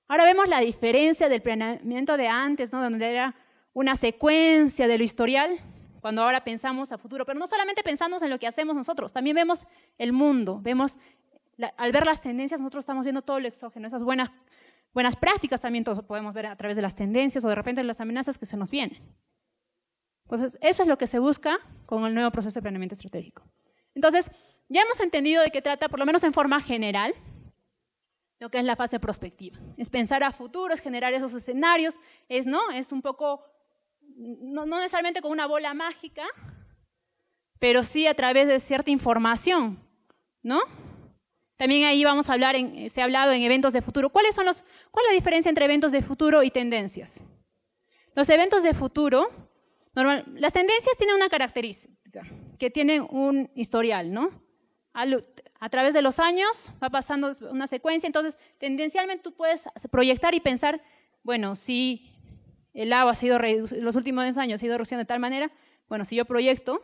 S1: Ahora vemos la diferencia del planeamiento de antes, donde era una secuencia de lo historial, cuando ahora pensamos a futuro, pero no solamente pensamos en lo que hacemos nosotros, también vemos el mundo, vemos, al ver las tendencias nosotros estamos viendo todo lo exógeno, esas buenas, buenas prácticas también podemos ver a través de las tendencias o de repente las amenazas que se nos vienen. Entonces, eso es lo que se busca con el nuevo proceso de planeamiento estratégico. Entonces, ya hemos entendido de qué trata, por lo menos en forma general, lo que es la fase prospectiva. Es pensar a futuro, es generar esos escenarios, es, ¿no? es un poco, no, necesariamente con una bola mágica, pero sí a través de cierta información, ¿no? También ahí vamos a hablar, en, se ha hablado en eventos de futuro. ¿Cuáles son los, ¿Cuál es la diferencia entre eventos de futuro y tendencias? Los eventos de futuro Normal, las tendencias tienen una característica, que tienen un historial, ¿no? a través de los años va pasando una secuencia, entonces tendencialmente tú puedes proyectar y pensar, bueno, si el agua ha sido sido los últimos años ha sido reduciendo de tal manera, bueno, si yo proyecto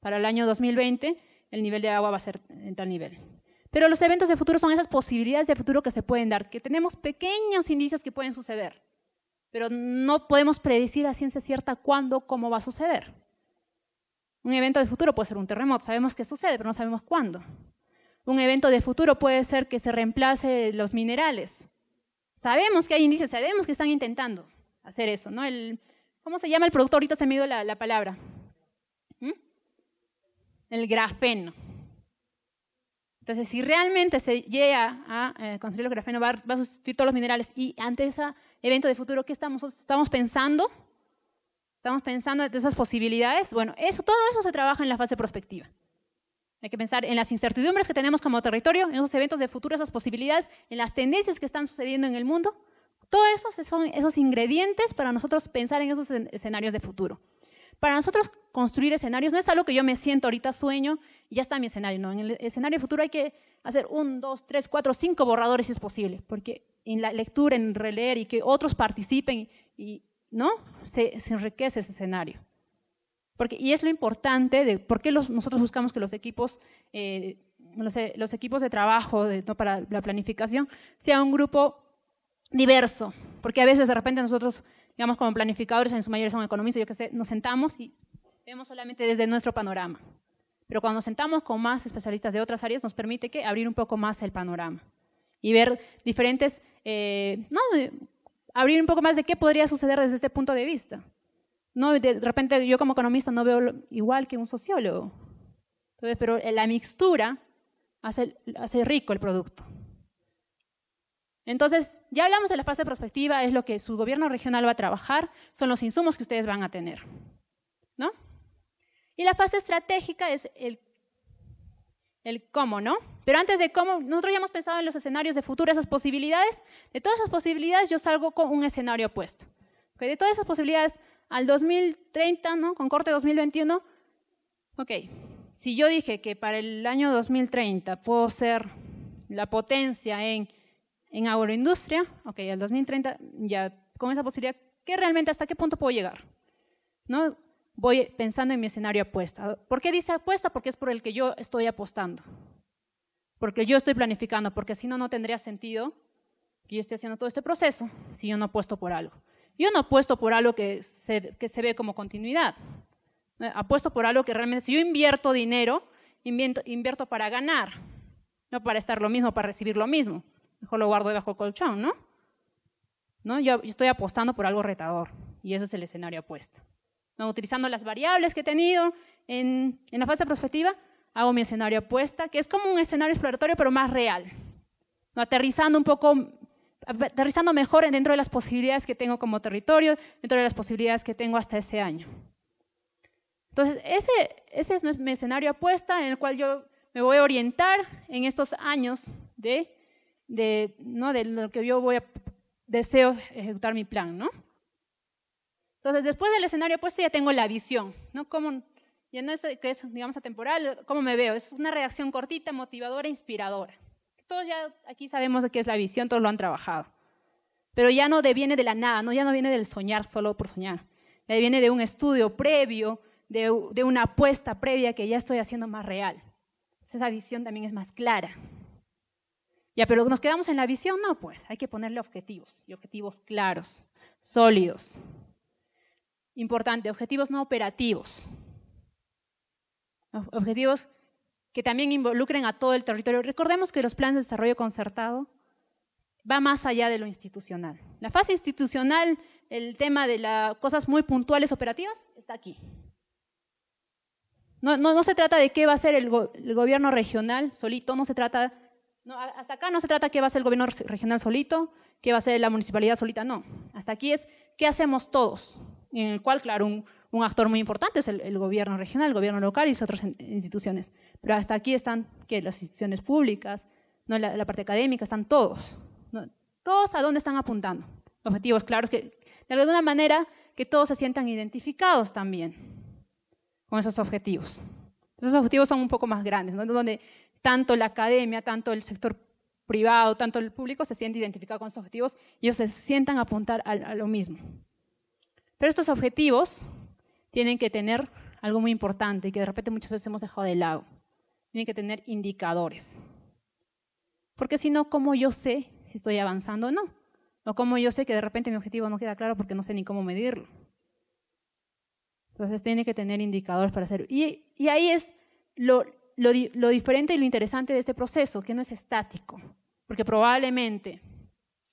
S1: para el año 2020, el nivel de agua va a ser en tal nivel. Pero los eventos de futuro son esas posibilidades de futuro que se pueden dar, que tenemos pequeños indicios que pueden suceder pero no podemos predecir a ciencia cierta cuándo, cómo va a suceder. Un evento de futuro puede ser un terremoto, sabemos que sucede, pero no sabemos cuándo. Un evento de futuro puede ser que se reemplace los minerales. Sabemos que hay indicios, sabemos que están intentando hacer eso, ¿no? ¿Cómo se llama el producto? Ahorita se me dio la, palabra. ¿Mm? El grafeno entonces, si realmente se llega a eh, construir el grafeno, va, a sustituir todos los minerales. Y ante ese evento de futuro, ¿qué estamos, estamos pensando? Estamos pensando en esas posibilidades. Bueno, eso, todo eso se trabaja en la fase prospectiva. Hay que pensar en las incertidumbres que tenemos como territorio, en esos eventos de futuro, esas posibilidades, en las tendencias que están sucediendo en el mundo. Todo eso son esos ingredientes para nosotros pensar en esos escenarios de futuro. Para nosotros construir escenarios no es algo que yo me siento ahorita sueño y ya está mi escenario. No, en el escenario futuro hay que hacer un, dos, tres, cuatro, cinco borradores si es posible, porque en la lectura, en releer y que otros participen y no se, enriquece ese escenario. Porque, y es lo importante de por qué nosotros buscamos que los equipos, eh, los, equipos de trabajo ¿no? para la planificación sea un grupo diverso, porque a veces de repente nosotros digamos, como planificadores, en su mayoría son economistas, yo que sé, nos sentamos y vemos solamente desde nuestro panorama. Pero cuando nos sentamos con más especialistas de otras áreas, nos permite que abrir un poco más el panorama y ver diferentes, eh, eh, abrir un poco más de qué podría suceder desde este punto de vista. No, de repente yo como economista no veo igual que un sociólogo, pero eh, la mixtura hace, hace rico el producto. Entonces, ya hablamos de la fase prospectiva, es lo que su gobierno regional va a trabajar, son los insumos que ustedes van a tener. ¿no? Y la fase estratégica es el, el cómo, ¿no? Pero antes de cómo, nosotros ya hemos pensado en los escenarios de futuro, esas posibilidades. De todas esas posibilidades, yo salgo con un escenario opuesto. De todas esas posibilidades, al 2030, ¿no? Con corte 2021, ok. Si yo dije que para el año 2030 puedo ser la potencia en en agroindustria, ok, el 2030 ya con esa posibilidad, ¿qué realmente hasta qué punto puedo llegar? ¿No? Voy pensando en mi escenario apuesta. ¿Por qué dice apuesta? Porque es por el que yo estoy apostando. Porque yo estoy planificando, porque si no, no tendría sentido que yo esté haciendo todo este proceso si yo no apuesto por algo. Yo no apuesto por algo que se, que se ve como continuidad. Apuesto por algo que realmente, si yo invierto dinero, invierto, invierto para ganar, no para estar lo mismo, para recibir lo mismo mejor lo guardo debajo del colchón, ¿no? ¿No? Yo, estoy apostando por algo retador y ese es el escenario apuesto. ¿No? Utilizando las variables que he tenido en, la fase prospectiva, hago mi escenario apuesta, que es como un escenario exploratorio pero más real, ¿No? aterrizando un poco aterrizando mejor dentro de las posibilidades que tengo como territorio, dentro de las posibilidades que tengo hasta ese año. Entonces, ese, ese es mi escenario apuesta en el cual yo me voy a orientar en estos años de de, ¿no? de lo que yo voy deseo ejecutar mi plan, ¿no? Entonces, después del escenario puesto ya tengo la visión, ¿no? ya no es que es, digamos, atemporal, cómo me veo. Es una reacción cortita, motivadora, inspiradora. Todos ya aquí sabemos qué es la visión, todos lo han trabajado. Pero ya no viene de la nada, ¿no? ya no viene del soñar solo por soñar. Ya viene de un estudio previo, de, una apuesta previa que ya estoy haciendo más real. esa visión también es más clara. Ya, pero nos quedamos en la visión, no, pues hay que ponerle objetivos y objetivos claros, sólidos. Importante, objetivos no operativos. Objetivos que también involucren a todo el territorio. Recordemos que los planes de desarrollo concertado va más allá de lo institucional. La fase institucional, el tema de las cosas muy puntuales operativas, está aquí. No, no, se trata de qué va a hacer el, el gobierno regional solito, no se trata no, hasta acá no se trata que va a hacer el gobierno regional solito, que va a ser la municipalidad solita, no. Hasta aquí es qué hacemos todos, en el cual, claro, un, actor muy importante es el, gobierno regional, el gobierno local y otras instituciones. Pero hasta aquí están que las instituciones públicas, ¿no? la, parte académica, están todos. Todos a dónde están apuntando. Objetivos claros que, de alguna manera, que todos se sientan identificados también con esos objetivos. Esos objetivos son un poco más grandes, ¿no? donde tanto la academia, tanto el sector privado, tanto el público se siente identificado con estos objetivos y ellos se sientan a apuntar a, lo mismo. Pero estos objetivos tienen que tener algo muy importante y que de repente muchas veces hemos dejado de lado. Tienen que tener indicadores. Porque si no, ¿cómo yo sé si estoy avanzando o no? O cómo yo sé que de repente mi objetivo no queda claro porque no sé ni cómo medirlo. Entonces tiene que tener indicadores para hacerlo. y ahí es lo, lo, diferente y lo interesante de este proceso, que no es estático, porque probablemente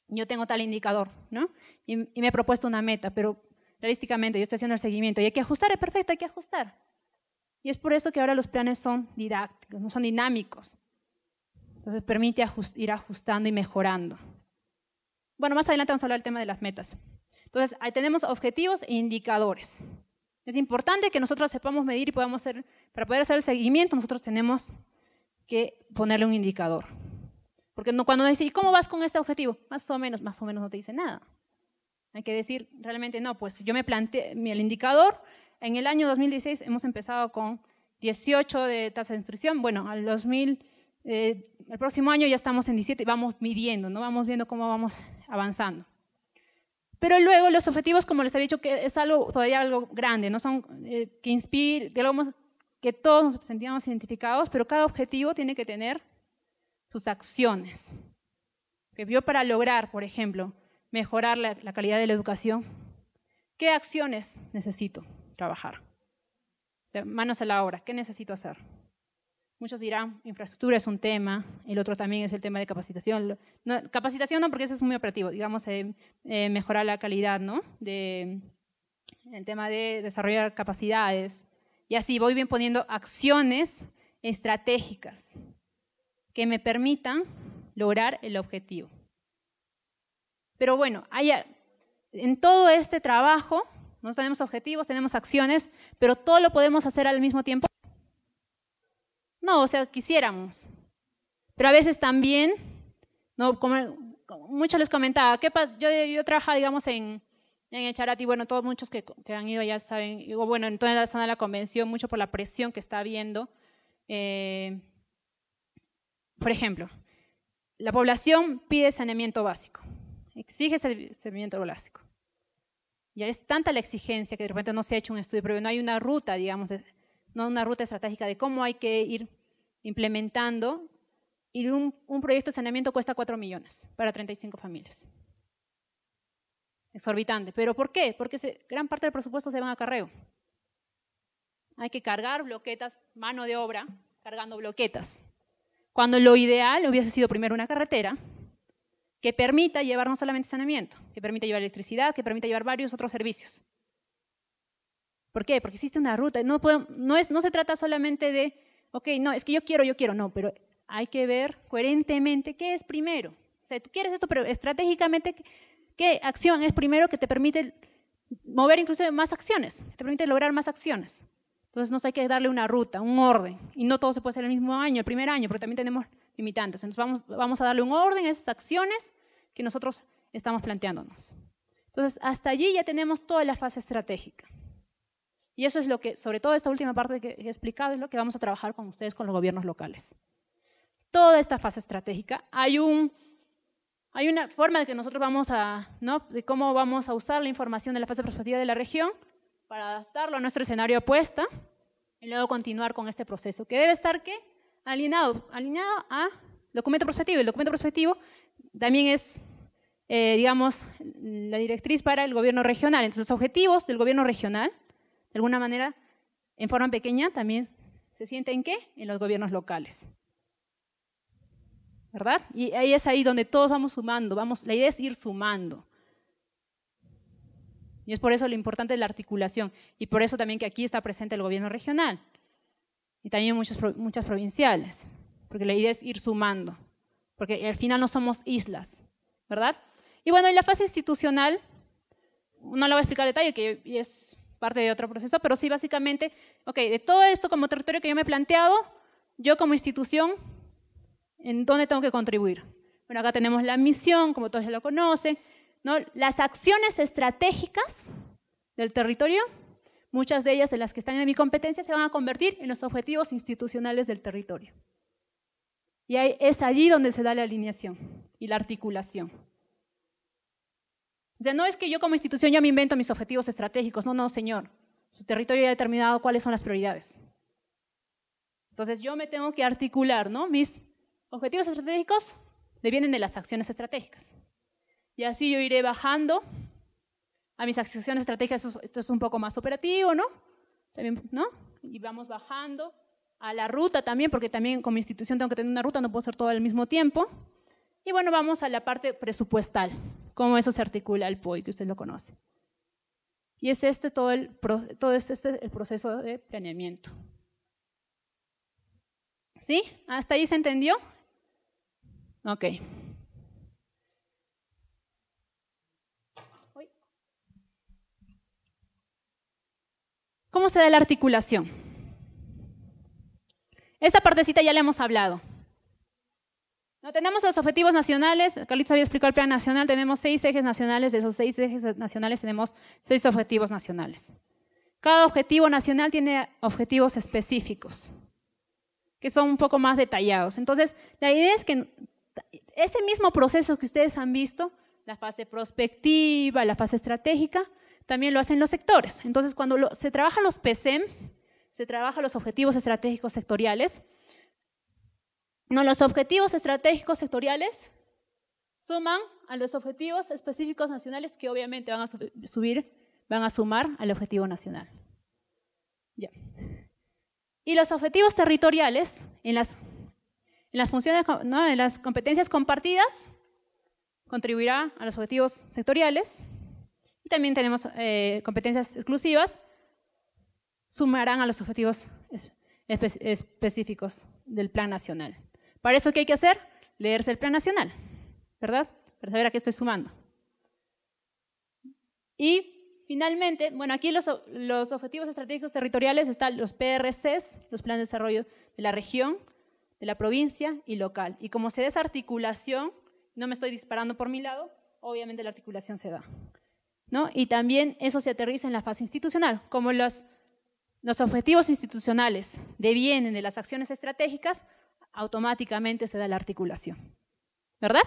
S1: yo tengo tal indicador, Y, me he propuesto una meta, pero realísticamente yo estoy haciendo el seguimiento y hay que ajustar, es perfecto, hay que ajustar. Y es por eso que ahora los planes son didácticos, no son dinámicos. Entonces permite ir ajustando y mejorando. Bueno, más adelante vamos a hablar del tema de las metas. Entonces, ahí tenemos objetivos e indicadores. Es importante que nosotros sepamos medir y podamos hacer, para poder hacer el seguimiento, nosotros tenemos que ponerle un indicador. Porque no, cuando dice, ¿y cómo vas con este objetivo? Más o menos, más o menos no te dice nada. Hay que decir, realmente no, pues yo me planteé el indicador. En el año 2016 hemos empezado con 18 de tasa de instrucción. Bueno, al 2000, eh, el próximo año ya estamos en 17 y vamos midiendo, ¿no? Vamos viendo cómo vamos avanzando. Pero luego los objetivos, como les había dicho, que es algo todavía algo grande, no son eh, que que todos nos sentíamos identificados, pero cada objetivo tiene que tener sus acciones. Que vio para lograr, por ejemplo, mejorar la, la calidad de la educación, ¿qué acciones necesito trabajar? O sea, manos a la obra, ¿qué necesito hacer? Muchos dirán, infraestructura es un tema, el otro también es el tema de capacitación. No, capacitación no, porque eso es muy operativo, digamos, eh, eh, mejorar la calidad, ¿no? De, el tema de desarrollar capacidades. Y así voy bien poniendo acciones estratégicas que me permitan lograr el objetivo. Pero bueno, hay, en todo este trabajo, no tenemos objetivos, tenemos acciones, pero todo lo podemos hacer al mismo tiempo. No, o sea, quisiéramos. Pero a veces también, no, como, muchos les comentaba, ¿qué Yo, yo trabajaba, digamos, en, en el Charati, bueno, todos muchos que, han ido ya saben, o bueno, en toda la zona de la convención, mucho por la presión que está habiendo. Eh, por ejemplo, la población pide saneamiento básico, exige saneamiento básico. Ya es tanta la exigencia que de repente no se ha hecho un estudio, pero no hay una ruta, digamos, no una ruta estratégica de cómo hay que ir implementando y un, proyecto de saneamiento cuesta 4 millones para 35 familias. Exorbitante. ¿Pero por qué? Porque gran parte del presupuesto se va a carreo. Hay que cargar bloquetas, mano de obra, cargando bloquetas. Cuando lo ideal hubiese sido primero una carretera que permita llevar no solamente saneamiento, que permita llevar electricidad, que permita llevar varios otros servicios. ¿Por qué? Porque existe una ruta. no, es, no se trata solamente de ok, no, es que yo quiero, yo quiero, no, pero hay que ver coherentemente qué es primero. O sea, tú quieres esto, pero estratégicamente, ¿qué acción es primero que te permite mover incluso más acciones, te permite lograr más acciones? Entonces nos hay que darle una ruta, un orden, y no todo se puede hacer el mismo año, el primer año, pero también tenemos limitantes. Entonces vamos, vamos a darle un orden a esas acciones que nosotros estamos planteándonos. Entonces, hasta allí ya tenemos toda la fase estratégica. Y eso es lo que, sobre todo esta última parte que he explicado, es lo que vamos a trabajar con ustedes, con los gobiernos locales. Toda esta fase estratégica, hay, un, hay una forma de que nosotros vamos a, ¿no? de cómo vamos a usar la información de la fase prospectiva de la región para adaptarlo a nuestro escenario apuesta y luego continuar con este proceso, que debe estar, ¿qué? Alineado, alineado a documento prospectivo. El documento prospectivo también es, eh, digamos, la directriz para el gobierno regional. Entonces, los objetivos del gobierno regional de alguna manera, en forma pequeña, también se siente en qué? En los gobiernos locales. ¿Verdad? Y ahí es ahí donde todos vamos sumando, vamos, la idea es ir sumando. Y es por eso lo importante de la articulación y por eso también que aquí está presente el gobierno regional y también muchas, muchas provinciales, porque la idea es ir sumando, porque al final no somos islas, ¿verdad? Y bueno, en la fase institucional, no la voy a explicar en detalle, que es parte de otro proceso, pero sí básicamente, ok, de todo esto como territorio que yo me he planteado, yo como institución, ¿en dónde tengo que contribuir? Bueno, acá tenemos la misión, como todos ya lo conocen, ¿no? las acciones estratégicas del territorio, muchas de ellas en las que están en mi competencia, se van a convertir en los objetivos institucionales del territorio. Y ahí, es allí donde se da la alineación y la articulación. O sea, no es que yo como institución ya me invento mis objetivos estratégicos. No, no, señor. Su territorio ya ha determinado cuáles son las prioridades. Entonces yo me tengo que articular, ¿no? Mis objetivos estratégicos vienen de las acciones estratégicas. Y así yo iré bajando a mis acciones estratégicas. Esto es un poco más operativo, ¿no? También, ¿no? Y vamos bajando a la ruta también, porque también como institución tengo que tener una ruta, no puedo hacer todo al mismo tiempo. Y bueno, vamos a la parte presupuestal cómo eso se articula el POI, que usted lo conoce. Y es este todo el, todo este, el proceso de planeamiento. ¿Sí? ¿Hasta ahí se entendió? Ok. ¿Cómo se da la articulación? Esta partecita ya la hemos hablado tenemos los objetivos nacionales. Carlitos había explicado el plan nacional. Tenemos seis ejes nacionales. De esos seis ejes nacionales tenemos seis objetivos nacionales. Cada objetivo nacional tiene objetivos específicos, que son un poco más detallados. Entonces, la idea es que ese mismo proceso que ustedes han visto, la fase prospectiva, la fase estratégica, también lo hacen los sectores. Entonces, cuando se trabajan los PSEMs, se trabajan los objetivos estratégicos sectoriales, no, los objetivos estratégicos sectoriales suman a los objetivos específicos nacionales que obviamente van a subir, van a sumar al objetivo nacional. Y los objetivos territoriales en las, en las funciones, ¿no? las competencias compartidas contribuirá a los objetivos sectoriales. Y también tenemos eh, competencias exclusivas, sumarán a los objetivos específicos del plan nacional. Para eso, ¿qué hay que hacer? Leerse el Plan Nacional, ¿verdad? Para saber a qué estoy sumando. Y finalmente, bueno, aquí los, objetivos estratégicos territoriales están los PRCs, los planes de desarrollo de la región, de la provincia y local. Y como se desarticulación, articulación, no me estoy disparando por mi lado, obviamente la articulación se da. ¿no? Y también eso se aterriza en la fase institucional, como los, los objetivos institucionales devienen de las acciones estratégicas, automáticamente se da la articulación. ¿Verdad?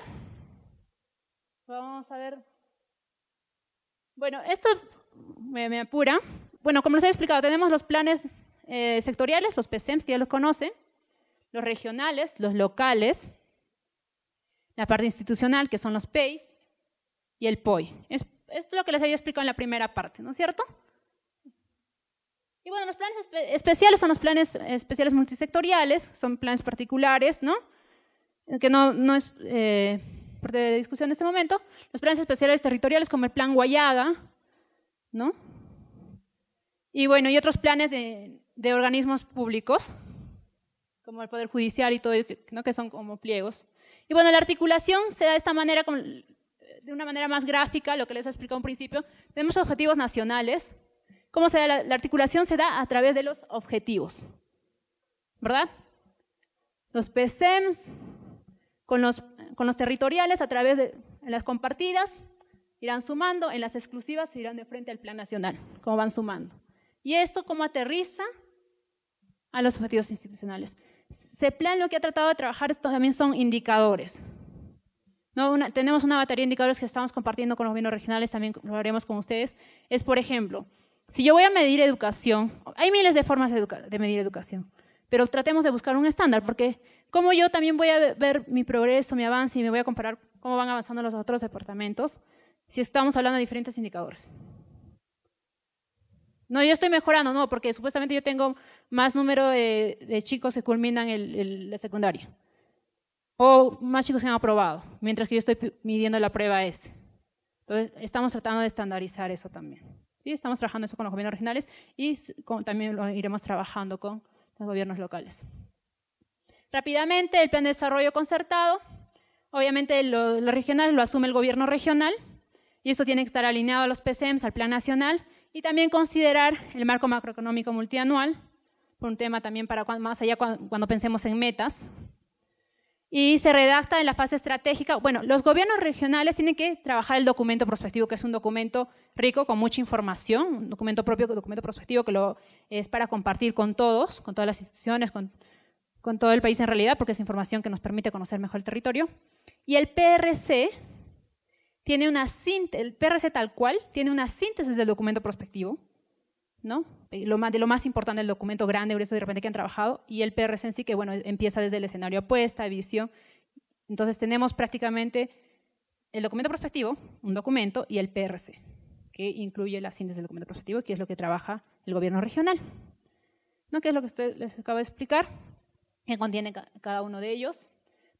S1: Vamos a ver. Bueno, esto me, apura. Bueno, como les he explicado, tenemos los planes eh, sectoriales, los PSEMs, que ya los conocen, los regionales, los locales, la parte institucional, que son los PEI, y el POI. Esto es lo que les había explicado en la primera parte, ¿no es cierto? Y bueno, los planes especiales son los planes especiales multisectoriales, son planes particulares, ¿no? Que no, no es eh, parte de discusión en este momento. Los planes especiales territoriales como el plan Guayaga, ¿no? Y bueno, y otros planes de, de organismos públicos, como el Poder Judicial y todo, ¿no? que son como pliegos. Y bueno, la articulación se da de esta manera, de una manera más gráfica, lo que les he explicado en principio. Tenemos objetivos nacionales, ¿Cómo se da la, articulación? Se da a través de los objetivos, ¿verdad? Los PSEMs con los, con los territoriales a través de las compartidas irán sumando, en las exclusivas irán de frente al plan nacional, como van sumando. ¿Y esto cómo aterriza? A los objetivos institucionales. plan lo que ha tratado de trabajar estos también son indicadores. tenemos una batería de indicadores que estamos compartiendo con los gobiernos regionales, también lo haremos con ustedes. Es, por ejemplo, si yo voy a medir educación, hay miles de formas de, medir educación, pero tratemos de buscar un estándar, porque como yo también voy a ver mi progreso, mi avance y me voy a comparar cómo van avanzando los otros departamentos, si estamos hablando de diferentes indicadores. No, yo estoy mejorando, no, porque supuestamente yo tengo más número de, chicos que culminan el, la secundaria. O más chicos que han aprobado, mientras que yo estoy midiendo la prueba S. Entonces, estamos tratando de estandarizar eso también. ¿sí? Estamos trabajando eso con los gobiernos regionales y también lo iremos trabajando con los gobiernos locales. Rápidamente, el plan de desarrollo concertado. Obviamente, lo, regional lo asume el gobierno regional y esto tiene que estar alineado a los PCMs, al plan nacional y también considerar el marco macroeconómico multianual, por un tema también para más allá cuando pensemos en metas, y se redacta en la fase estratégica. Bueno, los gobiernos regionales tienen que trabajar el documento prospectivo, que es un documento rico con mucha información, un documento propio, un documento prospectivo que lo, es para compartir con todos, con todas las instituciones, con, todo el país en realidad, porque es información que nos permite conocer mejor el territorio. Y el PRC tiene una el PRC tal cual tiene una síntesis del documento prospectivo lo más, de lo más importante, el documento grande, eso de repente que han trabajado, y el PRC en sí, que bueno, empieza desde el escenario apuesta, visión. Entonces tenemos prácticamente el documento prospectivo, un documento, y el PRC, que incluye la síntesis del documento prospectivo, que es lo que trabaja el gobierno regional, ¿no? que es lo que usted les acabo de explicar, que contiene cada uno de ellos.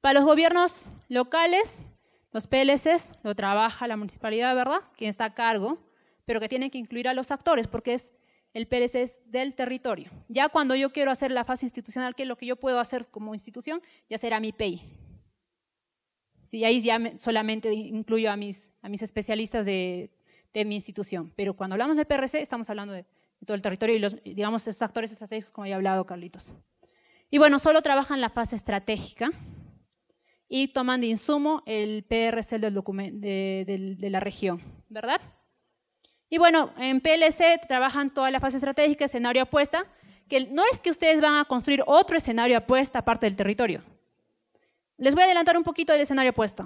S1: Para los gobiernos locales, los PLCs lo trabaja la municipalidad, ¿verdad?, quien está a cargo, pero que tiene que incluir a los actores, porque es el PRC es del territorio. Ya cuando yo quiero hacer la fase institucional, que es lo que yo puedo hacer como institución, ya será mi PEI. Si ahí ya solamente incluyo a mis, especialistas de, mi institución. Pero cuando hablamos del PRC, estamos hablando de, todo el territorio y, los, digamos, esos actores estratégicos, como ya he hablado, Carlitos. Y bueno, solo trabajan la fase estratégica y toman de insumo el PRC del de, de la región, ¿verdad? Y bueno, en PLC trabajan toda la fase estratégica, escenario apuesta, que no es que ustedes van a construir otro escenario apuesta aparte del territorio. Les voy a adelantar un poquito del escenario apuesto.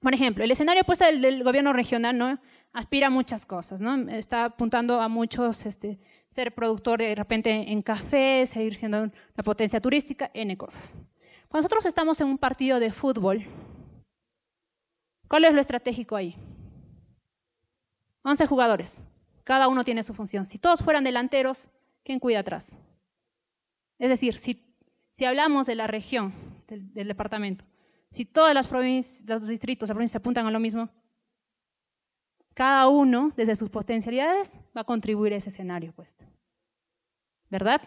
S1: Por ejemplo, el escenario apuesta del, gobierno regional no aspira a muchas cosas, Está apuntando a muchos, este, ser productor de repente en café, seguir siendo una potencia turística, n cosas. Cuando nosotros estamos en un partido de fútbol, ¿cuál es lo estratégico ahí? 11 jugadores. Cada uno tiene su función. Si todos fueran delanteros, ¿quién cuida atrás? Es decir, si, si hablamos de la región, del, departamento, si todas las provincias, los distritos, las provincias apuntan a lo mismo, cada uno, desde sus potencialidades, va a contribuir a ese escenario puesto. ¿Verdad?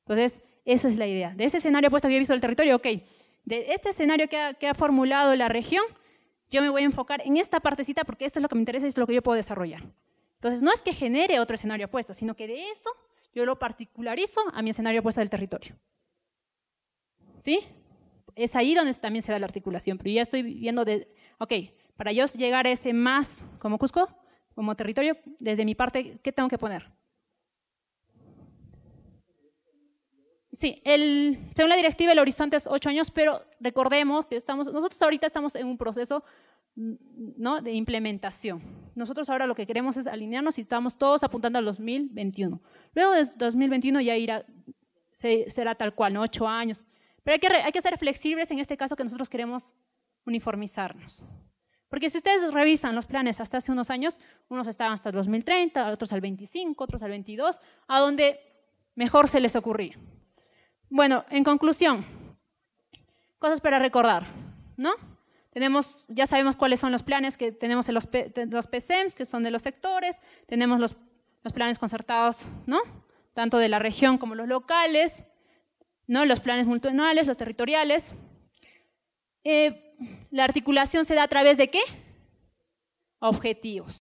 S1: Entonces, esa es la idea. De ese escenario puesto que he visto el territorio, ok, de este escenario que ha, que ha formulado la región, yo me voy a enfocar en esta partecita porque esto es lo que me interesa y es lo que yo puedo desarrollar. Entonces, no es que genere otro escenario opuesto, sino que de eso yo lo particularizo a mi escenario opuesto del territorio. ¿Sí? Es ahí donde también se da la articulación, pero ya estoy viendo de, ok, para yo llegar a ese más como Cusco, como territorio, desde mi parte, ¿qué tengo que poner? sí, según la directiva el horizonte es ocho años, pero recordemos que estamos, nosotros ahorita estamos en un proceso mm, de implementación. Nosotros ahora lo que queremos es alinearnos y estamos todos apuntando al 2021. Luego de 2021 ya irá, será tal cual, ocho años. Pero hay que, hay que ser flexibles en este caso que nosotros queremos uniformizarnos. Porque si ustedes revisan los planes hasta hace unos años, unos estaban hasta el 2030, otros al 25, otros al 22, a donde mejor se les ocurría. Bueno, en conclusión, cosas para recordar, ¿no? Tenemos, ya sabemos cuáles son los planes que tenemos en los, los que son de los sectores, tenemos los, planes concertados, ¿no? Tanto de la región como los locales, ¿no? Los planes multianuales, los territoriales. Eh, la articulación se da a través de qué? Objetivos.